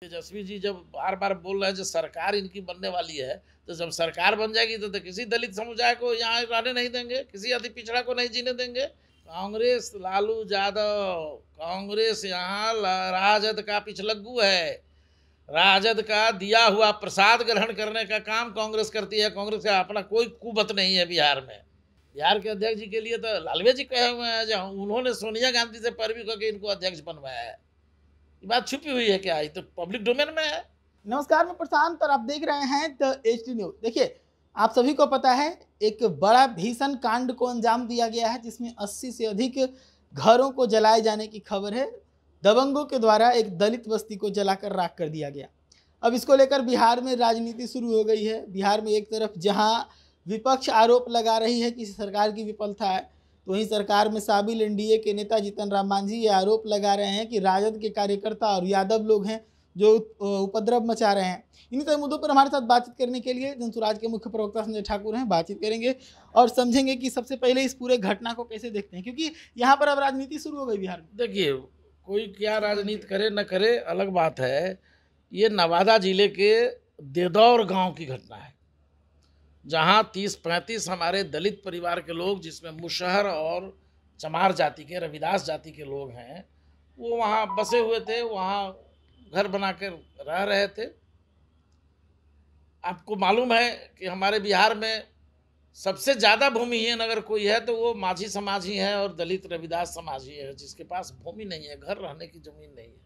तेजस्वी जी जब बार बार बोल रहे हैं जो सरकार इनकी बनने वाली है तो जब सरकार बन जाएगी तो, तो किसी दलित समुदाय को यहाँ रहने नहीं देंगे किसी अति पिछड़ा को नहीं जीने देंगे कांग्रेस लालू यादव कांग्रेस यहाँ राजद का पिछलग्गू है राजद का दिया हुआ प्रसाद ग्रहण करने का काम कांग्रेस करती है कांग्रेस का अपना कोई कुबत नहीं है बिहार में बिहार के अध्यक्ष जी के लिए तो लालवे जी कहे हुए हैं जहाँ उन्होंने सोनिया गांधी से पैरवी करके इनको अध्यक्ष बनवाया है ये बात छुपी हुई है क्या ये तो पब्लिक डोमेन में है नमस्कार मैं प्रशांत और आप देख रहे हैं द एच डी न्यूज देखिए आप सभी को पता है एक बड़ा भीषण कांड को अंजाम दिया गया है जिसमें 80 से अधिक घरों को जलाए जाने की खबर है दबंगों के द्वारा एक दलित बस्ती को जलाकर राख कर दिया गया अब इसको लेकर बिहार में राजनीति शुरू हो गई है बिहार में एक तरफ जहां विपक्ष आरोप लगा रही है कि सरकार की विफलता है तो वहीं सरकार में शामिल एनडीए के नेता जीतन राम मांझी ये आरोप लगा रहे हैं कि राजद के कार्यकर्ता और यादव लोग हैं जो उपद्रव मचा रहे हैं इन्हीं सभी मुद्दों पर हमारे साथ बातचीत करने के लिए जनसुराज के मुख्य प्रवक्ता संजय ठाकुर हैं बातचीत करेंगे और समझेंगे कि सबसे पहले इस पूरे घटना को कैसे देखते हैं क्योंकि यहाँ पर अब राजनीति शुरू हो गई बिहार में देखिए कोई क्या राजनीति करे न करे अलग बात है ये नवादा जिले के देदौर गाँव की घटना है जहाँ तीस पैंतीस हमारे दलित परिवार के लोग जिसमें मुशहर और चमार जाति के रविदास जाति के लोग हैं वो वहाँ बसे हुए थे वहाँ घर बना कर रह रहे थे आपको मालूम है कि हमारे बिहार में सबसे ज़्यादा भूमिहीन अगर कोई है तो वो माझी समाज ही है और दलित रविदास समाज ही है जिसके पास भूमि नहीं है घर रहने की ज़मीन नहीं है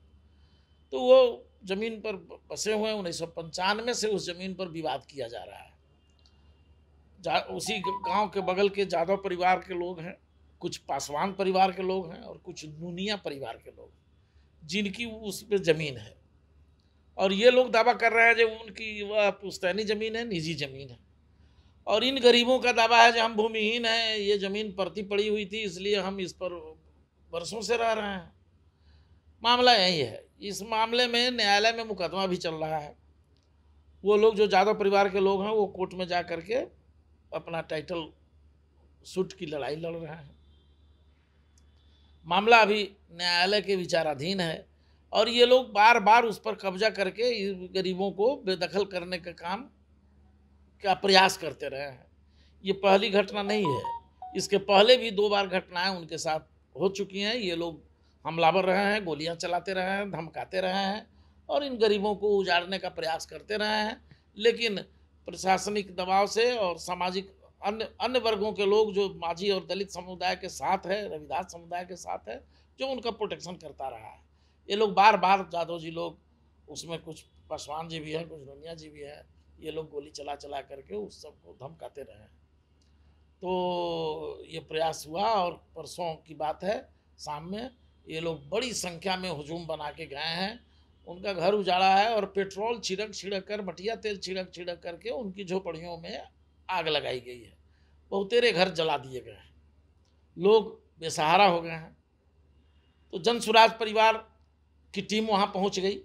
तो वो ज़मीन पर बसे हुए हैं उन्नीस से उस ज़मीन पर विवाद किया जा रहा है उसी गांव के बगल के जादव परिवार के लोग हैं कुछ पासवान परिवार के लोग हैं और कुछ नूनिया परिवार के लोग जिनकी उस पर ज़मीन है और ये लोग दावा कर रहे हैं जो उनकी वह पुस्तैनी ज़मीन है निजी ज़मीन है और इन गरीबों का दावा है जो हम भूमिहीन हैं ये ज़मीन परती पड़ी हुई थी इसलिए हम इस पर बरसों से रह रहे हैं मामला यही है इस मामले में न्यायालय में मुकदमा भी चल रहा है वो लोग जो जादव परिवार के लोग हैं वो कोर्ट में जा कर के अपना टाइटल सूट की लड़ाई लड़ रहा है मामला अभी न्यायालय के विचाराधीन है और ये लोग बार बार उस पर कब्जा करके गरीबों को बेदखल करने का काम का प्रयास करते रहे हैं ये पहली घटना नहीं है इसके पहले भी दो बार घटनाएं उनके साथ हो चुकी हैं ये लोग हमलावर रहे हैं गोलियां चलाते रहे हैं धमकाते रहे हैं और इन गरीबों को उजाड़ने का प्रयास करते रहे हैं लेकिन प्रशासनिक दबाव से और सामाजिक अन्य अन्य वर्गों के लोग जो माझी और दलित समुदाय के साथ है रविदास समुदाय के साथ है जो उनका प्रोटेक्शन करता रहा है ये लोग बार बार जाधव जी लोग उसमें कुछ पासवान जी भी हैं कुछ नोनिया जी भी हैं ये लोग गोली चला चला करके उस सबको धमकाते रहे तो ये प्रयास हुआ और परसों की बात है शाम में ये लोग बड़ी संख्या में हजूम बना के गए हैं उनका घर उजाड़ा है और पेट्रोल छिड़क छिड़क कर मटिया तेल छिड़क छिड़क करके उनकी झोपड़ियों में आग लगाई गई है बहुतेरे घर जला दिए गए हैं लोग बेसहारा हो गए हैं तो जन स्वराज परिवार की टीम वहाँ पहुँच गई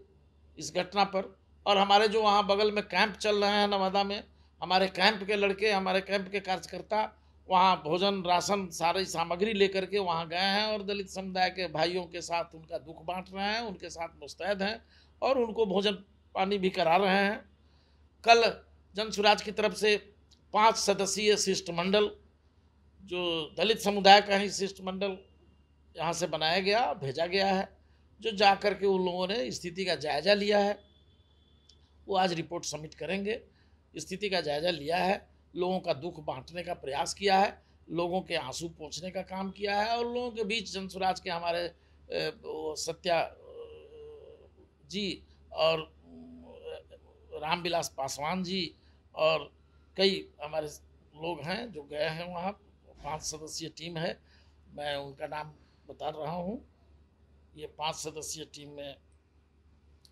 इस घटना पर और हमारे जो वहाँ बगल में कैंप चल रहे हैं नवादा में हमारे कैंप के लड़के हमारे कैंप के कार्यकर्ता वहाँ भोजन राशन सारी सामग्री लेकर के वहाँ गए हैं और दलित समुदाय के भाइयों के साथ उनका दुख बांट रहे हैं उनके साथ मुस्तैद हैं और उनको भोजन पानी भी करा रहे हैं कल जन सुराज की तरफ से पांच सदस्यीय शिष्टमंडल जो दलित समुदाय का ही शिष्टमंडल यहाँ से बनाया गया भेजा गया है जो जा कर के उन लोगों ने स्थिति का जायज़ा लिया है वो आज रिपोर्ट सबमिट करेंगे स्थिति का जायज़ा लिया है लोगों का दुख बांटने का प्रयास किया है लोगों के आंसू पहुँचने का काम किया है और लोगों के बीच जन स्वराज के हमारे सत्या जी और रामविलास पासवान जी और कई हमारे लोग हैं जो गए हैं वहाँ पांच सदस्यीय टीम है मैं उनका नाम बता रहा हूँ ये पांच सदस्यीय टीम में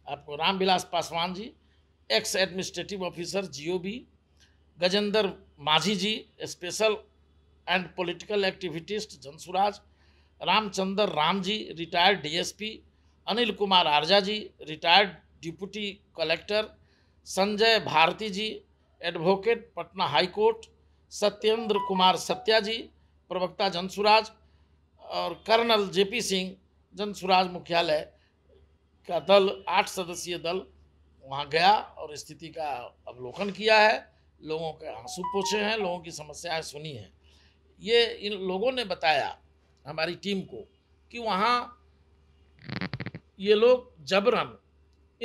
आपको Ramvilas Paswan ji ex administrative officer GOB Gajendra Majhi ji special and political activist Jan Suraaj Ramchandra Ram ji retired DSP Anil Kumar Arja ji retired deputy collector Sanjay Bharti ji advocate Patna high court Satyendra Kumar Satya ji प्रवक्ता जनसुराज और कर्नल जेपी सिंह जनसुराज मुख्यालय का दल आठ सदस्यीय दल वहाँ गया और स्थिति का अवलोकन किया है लोगों के आंसू हाँ, पोछे हैं लोगों की समस्याएं सुनी हैं ये इन लोगों ने बताया हमारी टीम को कि वहाँ ये लोग जबरन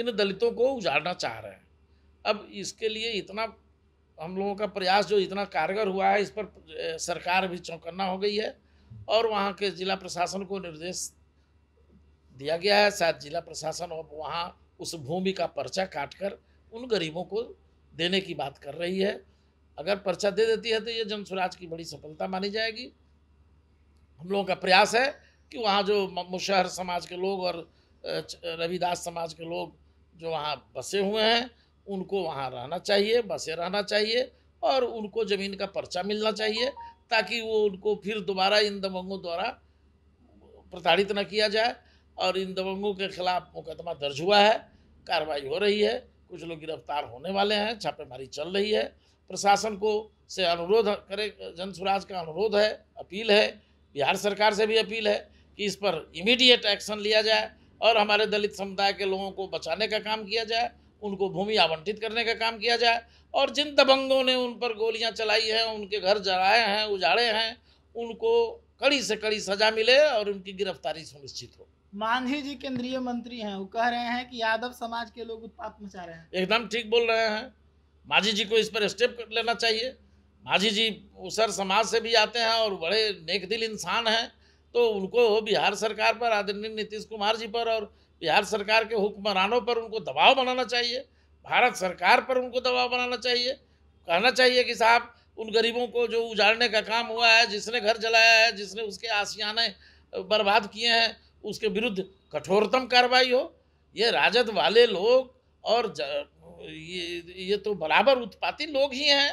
इन दलितों को उजाड़ना चाह रहे हैं अब इसके लिए इतना हम लोगों का प्रयास जो इतना कारगर हुआ है इस पर सरकार भी चौंकन्ना हो गई है और वहाँ के जिला प्रशासन को निर्देश दिया गया है शायद जिला प्रशासन और वहाँ उस भूमि का पर्चा काट कर उन गरीबों को देने की बात कर रही है अगर पर्चा दे देती है तो ये जन स्वराज की बड़ी सफलता मानी जाएगी हम लोगों का प्रयास है कि वहाँ जो मुशहर समाज के लोग और रविदास समाज के लोग जो वहाँ बसे हुए हैं उनको वहाँ रहना चाहिए बसे रहना चाहिए और उनको ज़मीन का पर्चा मिलना चाहिए ताकि वो उनको फिर दोबारा इन दबंगों द्वारा प्रताड़ित न किया जाए और इन दबंगों के खिलाफ मुकदमा दर्ज हुआ है कार्रवाई हो रही है कुछ लोग गिरफ्तार होने वाले हैं छापेमारी चल रही है प्रशासन को से अनुरोध करे जन स्वराज का अनुरोध है अपील है बिहार सरकार से भी अपील है कि इस पर इमीडिएट एक्शन लिया जाए और हमारे दलित समुदाय के लोगों को बचाने का काम किया जाए उनको भूमि आवंटित करने का काम किया जाए और जिन दबंगों ने उन पर गोलियां चलाई हैं उनके घर जलाए हैं उजाड़े हैं उनको कड़ी से कड़ी सजा मिले और उनकी गिरफ्तारी सुनिश्चित हो मांझी जी केंद्रीय मंत्री हैं वो कह रहे हैं कि यादव समाज के लोग उत्पात मचा रहे हैं एकदम ठीक बोल रहे हैं माझी जी को इस पर स्टेप लेना चाहिए माझी जी उसर समाज से भी आते हैं और बड़े नेक दिल इंसान हैं तो उनको बिहार सरकार पर आदरणीय नीतीश कुमार जी पर और बिहार सरकार के हुक्मरानों पर उनको दबाव बनाना चाहिए भारत सरकार पर उनको दबाव बनाना चाहिए कहना चाहिए कि साहब उन गरीबों को जो उजाड़ने का काम हुआ है जिसने घर जलाया है जिसने उसके आसियाने बर्बाद किए हैं उसके विरुद्ध कठोरतम कार्रवाई हो ये राजद वाले लोग और ये ये तो बराबर उत्पाती लोग ही हैं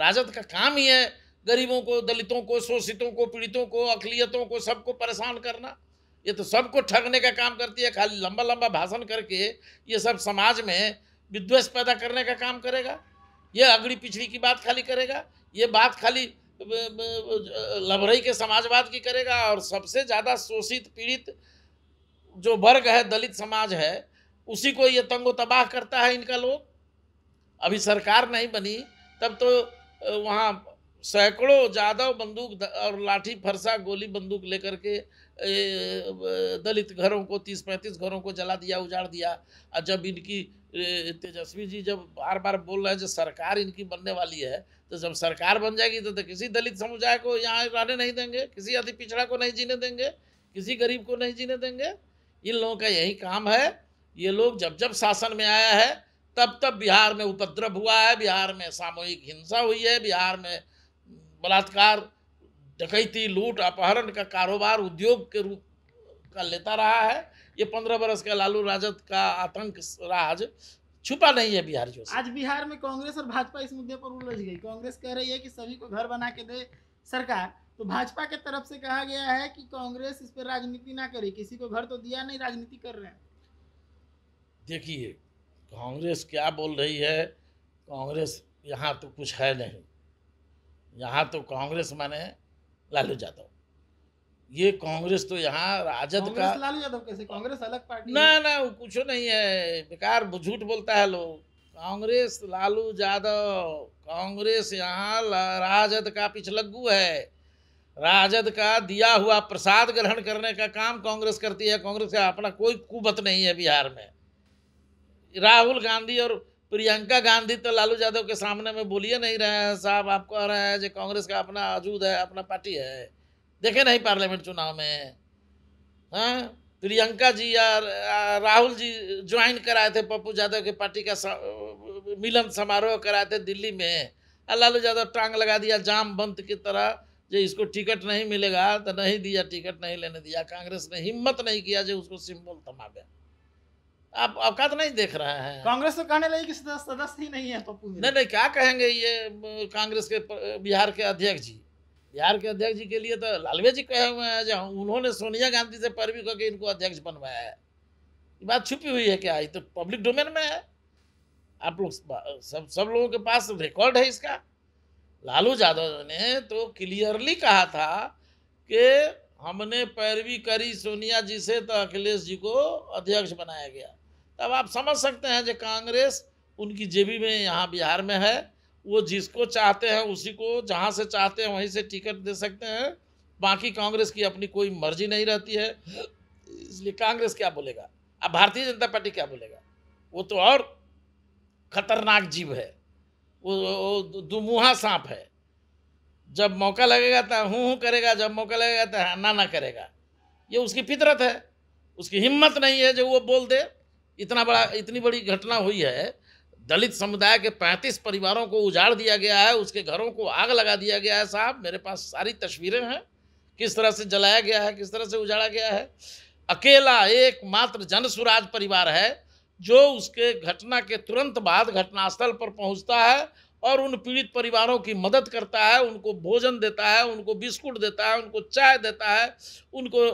राजद का काम ही है गरीबों को दलितों को शोषितों को पीड़ितों को अकलियतों को सबको परेशान करना ये तो सबको ठगने का काम करती है खाली लंबा लंबा भाषण करके ये सब समाज में विद्वेष पैदा करने का काम करेगा ये अगड़ी पिछड़ी की बात खाली करेगा ये बात खाली लबरई के समाजवाद की करेगा और सबसे ज़्यादा शोषित पीड़ित जो वर्ग है दलित समाज है उसी को ये तंगो तबाह करता है इनका लोग अभी सरकार नहीं बनी तब तो वहाँ सैकड़ों ज़्यादा बंदूक और लाठी फरसा गोली बंदूक लेकर के दलित घरों को तीस पैंतीस घरों को जला दिया उजाड़ दिया और जब इनकी तेजस्वी जी जब बार बार बोल रहे हैं जब सरकार इनकी बनने वाली है तो जब सरकार बन जाएगी तो, तो किसी दलित समुदाय को यहाँ रहने नहीं देंगे किसी अति पिछड़ा को नहीं जीने देंगे किसी गरीब को नहीं जीने देंगे इन लोगों का यही काम है ये लोग जब जब शासन में आया है तब तब बिहार में उपद्रव हुआ है बिहार में सामूहिक हिंसा हुई है बिहार में बलात्कार डकैती लूट अपहरण का कारोबार उद्योग के रूप का लेता रहा है ये पंद्रह बरस का लालू राजद का आतंक राज छुपा नहीं है बिहार जो आज बिहार में कांग्रेस और भाजपा इस मुद्दे पर उलझ गई कांग्रेस कह रही है कि सभी को घर बना के दे सरकार तो भाजपा के तरफ से कहा गया है कि कांग्रेस इस पर राजनीति ना करे किसी को घर तो दिया नहीं राजनीति कर रहे हैं देखिए कांग्रेस क्या बोल रही है कांग्रेस यहाँ तो कुछ है नहीं यहाँ तो कांग्रेस माने लालू यादव ये कांग्रेस तो यहाँ राजद का लालू यादव कैसे कांग्रेस अलग पार्टी ना ना कुछ नहीं है बेकार झूठ बोलता है लोग कांग्रेस लालू यादव कांग्रेस यहाँ राजद का पिछलग्गू है राजद का दिया हुआ प्रसाद ग्रहण करने का काम कांग्रेस करती है कांग्रेस का अपना कोई कुबत नहीं है बिहार में राहुल गांधी और प्रियंका गांधी तो लालू यादव के सामने में बोलिए नहीं रहे हैं साहब आप कह रहे हैं जो कांग्रेस का अपना अजूद है अपना पार्टी है देखे नहीं पार्लियामेंट चुनाव में हाँ प्रियंका जी या राहुल जी ज्वाइन कराए थे पप्पू यादव के पार्टी का मिलन समारोह कराए थे दिल्ली में लालू यादव टांग लगा दिया जाम बंद की तरह जो इसको टिकट नहीं मिलेगा तो नहीं दिया टिकट नहीं लेने दिया कांग्रेस ने हिम्मत नहीं किया जो उसको सिम्बल थमा गया आप औकात नहीं देख रहा है कांग्रेस तो कहने लगी कि सदस्य ही नहीं है पप्पू तो नहीं नहीं क्या कहेंगे ये कांग्रेस के बिहार के अध्यक्ष जी बिहार के अध्यक्ष जी के लिए तो लालवे जी कहे हुए हैं जहाँ उन्होंने सोनिया गांधी से पैरवी करके इनको अध्यक्ष बनवाया है ये बात छुपी हुई है क्या ये तो पब्लिक डोमेन में है आप लोग सब सब लोगों के पास रिकॉर्ड है इसका लालू यादव ने तो क्लियरली कहा था कि हमने पैरवी करी सोनिया जी से तो अखिलेश जी को अध्यक्ष बनाया गया तब आप समझ सकते हैं जो कांग्रेस उनकी जेबी में यहाँ बिहार में है वो जिसको चाहते हैं उसी को जहाँ से चाहते हैं वहीं से टिकट दे सकते हैं बाकी कांग्रेस की अपनी कोई मर्जी नहीं रहती है इसलिए कांग्रेस क्या बोलेगा अब भारतीय जनता पार्टी क्या बोलेगा वो तो और खतरनाक जीव है वो, दुमुहा सांप है जब मौका लगेगा तो हूँ हूँ करेगा जब मौका लगेगा तो ना ना करेगा ये उसकी फितरत है उसकी हिम्मत नहीं है जो वो बोल दे इतना बड़ा इतनी बड़ी घटना हुई है दलित समुदाय के 35 परिवारों को उजाड़ दिया गया है उसके घरों को आग लगा दिया गया है साहब मेरे पास सारी तस्वीरें हैं किस तरह से जलाया गया है किस तरह से उजाड़ा गया है अकेला एकमात्र जनसुराज परिवार है जो उसके घटना के तुरंत बाद घटनास्थल पर पहुंचता है और उन पीड़ित परिवारों की मदद करता है उनको भोजन देता है उनको बिस्कुट देता है उनको चाय देता है उनको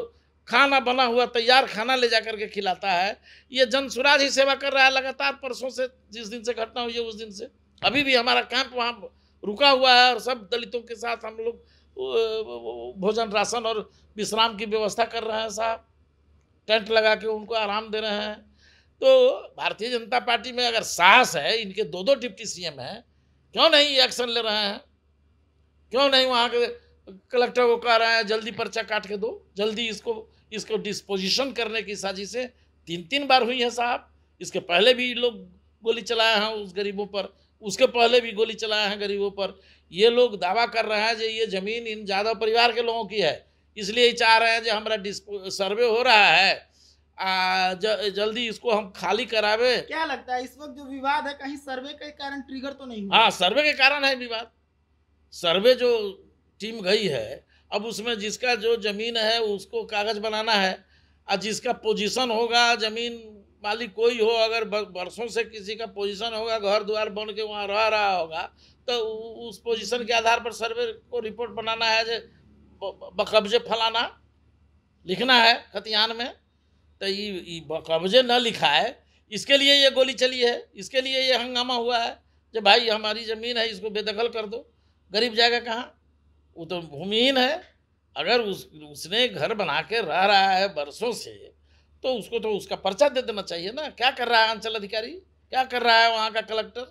खाना बना हुआ तैयार खाना ले जा करके खिलाता है ये जन ही सेवा कर रहा है लगातार परसों से जिस दिन से घटना हुई है उस दिन से अभी भी हमारा कैंप वहाँ रुका हुआ है और सब दलितों के साथ हम लोग भोजन राशन और विश्राम की व्यवस्था कर रहे हैं साहब टेंट लगा के उनको आराम दे रहे हैं तो भारतीय जनता पार्टी में अगर साहस है इनके दो दो डिप्टी सी हैं क्यों नहीं एक्शन ले रहे हैं क्यों नहीं वहाँ के कलेक्टर को कह रहे हैं जल्दी पर्चा काट के दो जल्दी इसको इसको डिस्पोजिशन करने की साजिशें तीन तीन बार हुई है साहब इसके पहले भी लोग गोली चलाए हैं उस गरीबों पर उसके पहले भी गोली चलाए हैं गरीबों पर ये लोग दावा कर रहे हैं ये ज़मीन इन ज़्यादा परिवार के लोगों की है इसलिए चाह रहे हैं जो हमारा डिस्पो सर्वे हो रहा है आ, ज, जल्दी इसको हम खाली करावे क्या लगता है इस वक्त जो विवाद है कहीं सर्वे के कारण ट्रिगर तो नहीं हाँ सर्वे के कारण है विवाद सर्वे जो टीम गई है अब उसमें जिसका जो ज़मीन है उसको कागज़ बनाना है और जिसका पोजीशन होगा ज़मीन मालिक कोई हो अगर बरसों से किसी का पोजीशन होगा घर द्वार बन के वहाँ रह रहा होगा तो उस पोजीशन के आधार पर सर्वे को रिपोर्ट बनाना है जे बकब्जे फलाना लिखना है खतियान में तो ये बकब्जे न लिखा है इसके लिए ये गोली चली है इसके लिए ये हंगामा हुआ है जब भाई हमारी ज़मीन है इसको बेदखल कर दो गरीब जाएगा कहाँ वो तो भूमिहीन है अगर उस उसने घर बना के रह रहा है बरसों से तो उसको तो उसका पर्चा दे देना चाहिए ना क्या कर रहा है अंचल अधिकारी क्या कर रहा है वहाँ का कलेक्टर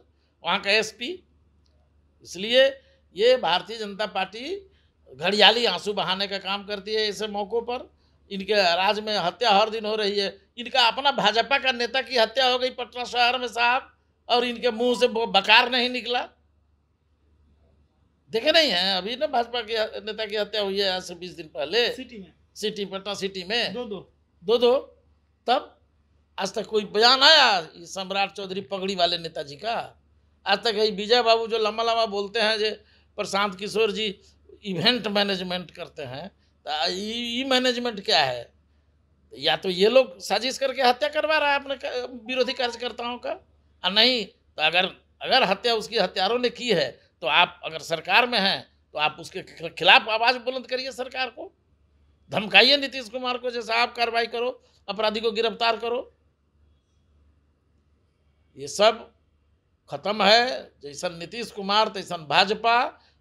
वहाँ का एसपी इसलिए ये भारतीय जनता पार्टी घड़ियाली आंसू बहाने का काम करती है ऐसे मौक़ों पर इनके राज में हत्या हर दिन हो रही है इनका अपना भाजपा का नेता की हत्या हो गई पटना शहर में साहब और इनके मुंह से बकार नहीं निकला देखे नहीं है अभी ना भाजपा के नेता की हत्या हुई है आज से बीस दिन पहले सिटी में सिटी पटना सिटी में दो दो दो दो तब आज तक कोई बयान आया सम्राट चौधरी पगड़ी वाले नेताजी का आज तक यही विजय बाबू जो लंबा लंबा बोलते हैं जो प्रशांत किशोर जी इवेंट मैनेजमेंट करते हैं तो ये मैनेजमेंट क्या है या तो ये लोग साजिश करके हत्या करवा रहा है अपने विरोधी कार्यकर्ताओं का और नहीं तो अगर अगर हत्या उसकी हत्यारों ने की है तो आप अगर सरकार में हैं तो आप उसके खिलाफ आवाज़ बुलंद करिए सरकार को धमकाइए नीतीश कुमार को जैसा आप कार्रवाई करो अपराधी को गिरफ्तार करो ये सब खत्म है जैसा नीतीश कुमार तैसा भाजपा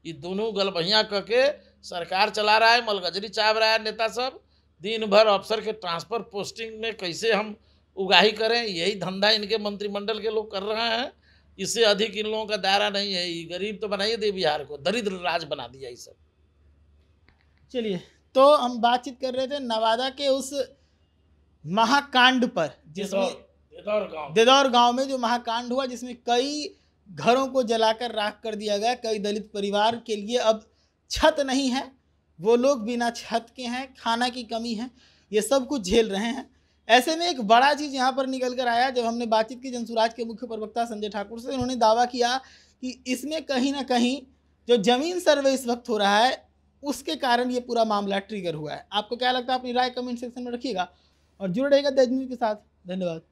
ये दोनों गलबहियाँ कह के सरकार चला रहा है मलगजरी चाप रहा है नेता सब दिन भर अफसर के ट्रांसफर पोस्टिंग में कैसे हम उगाही करें यही धंधा इनके मंत्रिमंडल के लोग कर रहे हैं इससे अधिक इन लोगों का दायरा नहीं है गरीब तो बनाइए दे बिहार को दरिद्र राज बना दिया ये सब चलिए तो हम बातचीत कर रहे थे नवादा के उस महाकांड पर जिसमें देदौर देदौर गांव में जो महाकांड हुआ जिसमें कई घरों को जलाकर राख कर दिया गया कई दलित परिवार के लिए अब छत नहीं है वो लोग बिना छत के हैं खाना की कमी है ये सब कुछ झेल रहे हैं ऐसे में एक बड़ा चीज यहाँ पर निकल कर आया जब हमने बातचीत की जनसुराज के मुख्य प्रवक्ता संजय ठाकुर से उन्होंने दावा किया कि इसमें कहीं ना कहीं जो जमीन सर्वे इस वक्त हो रहा है उसके कारण ये पूरा मामला ट्रिगर हुआ है आपको क्या लगता है अपनी राय कमेंट सेक्शन में रखिएगा और जुड़े रहेगा दजमीर के साथ धन्यवाद